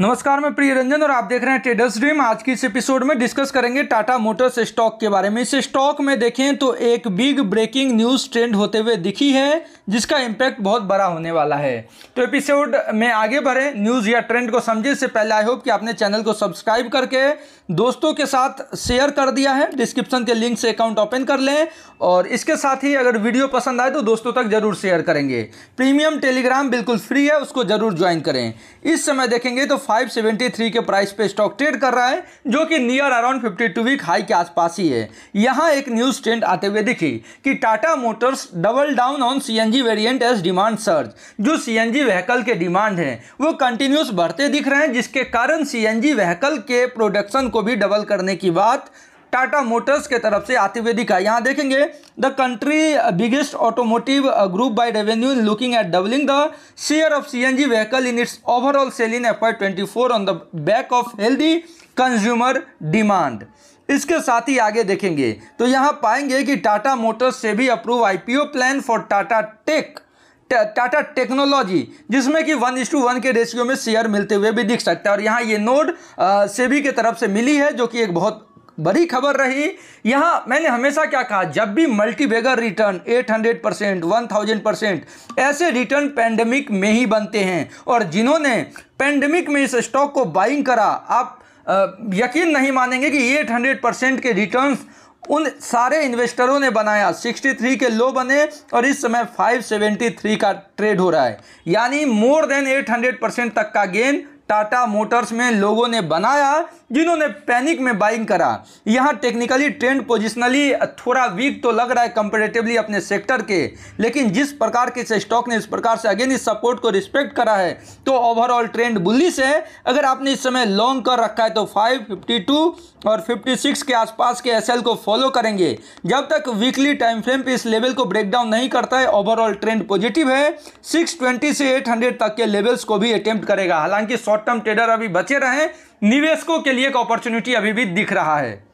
नमस्कार मैं प्रिय रंजन और आप देख रहे हैं ट्रेडर्स ड्रीम आज की इस एपिसोड में डिस्कस करेंगे टाटा मोटर्स स्टॉक के बारे में इस स्टॉक में देखें तो एक बिग ब्रेकिंग न्यूज़ ट्रेंड होते हुए दिखी है जिसका इम्पैक्ट बहुत बड़ा होने वाला है तो एपिसोड में आगे बढ़ें न्यूज़ या ट्रेंड को समझे इससे पहले आई होप कि आपने चैनल को सब्सक्राइब करके दोस्तों के साथ शेयर कर दिया है डिस्क्रिप्शन के लिंक से अकाउंट ओपन कर लें और इसके साथ ही अगर वीडियो पसंद आए तो दोस्तों तक जरूर शेयर करेंगे प्रीमियम टेलीग्राम बिल्कुल फ्री है उसको जरूर ज्वाइन करें इस समय देखेंगे तो 573 के प्राइस पे स्टॉक ट्रेड कर रहा है जो कि नियर अराउंड 52 वीक हाई के आसपास ही है यहाँ एक न्यूज ट्रेंड आते हुए दिखी कि Tata Motors double down on CNG variant as demand surge जो सीएनजी व्हीकल के डिमांड है वो कंटिन्यूस बढ़ते दिख रहे हैं जिसके कारण सीएनजी व्हीकल के प्रोडक्शन को भी डबल करने की बात टाटा मोटर्स के तरफ से आतिवेदी का यहाँ देखेंगे the country biggest automotive group by revenue looking at doubling the share of C N G vehicle in its overall sale in F twenty four on the back of healthy consumer demand इसके साथ ही आगे देखेंगे तो यहाँ पाएंगे कि Tata Motors से भी approve IPO plan for Tata Tech Tata Technology जिसमें कि वन टू वन के रेशियो में शेयर मिलते हुए भी दिख सकता है और यहाँ ये नोड uh, सेबी के तरफ से मिली है जो कि एक बहुत बड़ी खबर रही यहां मैंने हमेशा क्या कहा जब भी multibagger return 800 percent one percent ऐसे रिटर्न पैंडमिक में ही बनते हैं और जिन्होंने पैंडमिक में इस स्टॉक को बाइंग करा आप यकीन नहीं मानेंगे कि 800 परसेंट के रिटर्न्स उन सारे इन्वेस्टरों ने बनाया 63 के लो बने और इस समय 573 का ट्रेड हो रहा है यानी मोर देन 800 परसेंट तक का गेन टाटा मोटर्स में लोगों ने बनाया जिन्होंने पैनिक में बाइंग करा यहाँ टेक्निकली ट्रेंड पोजिशनली थोड़ा वीक तो लग रहा है कंपेरेटिवली अपने सेक्टर के लेकिन जिस प्रकार के स्टॉक ने इस प्रकार से अगेन इस सपोर्ट को रिस्पेक्ट करा है तो ओवरऑल ट्रेंड बुलिस है अगर आपने इस समय लॉन्ग कर रखा है तो 552 और 56 के आसपास के एस को फॉलो करेंगे जब तक वीकली टाइम फ्रेम पर इस लेवल को ब्रेकडाउन नहीं करता है ओवरऑल ट्रेंड पॉजिटिव है सिक्स से एट तक के लेवल्स को भी अटेम्प्ट करेगा हालांकि शॉर्ट शॉर्ट टर्म ट्रेडर अभी बचे रहे निवेशकों के लिए एक अपॉर्चुनिटी अभी भी दिख रहा है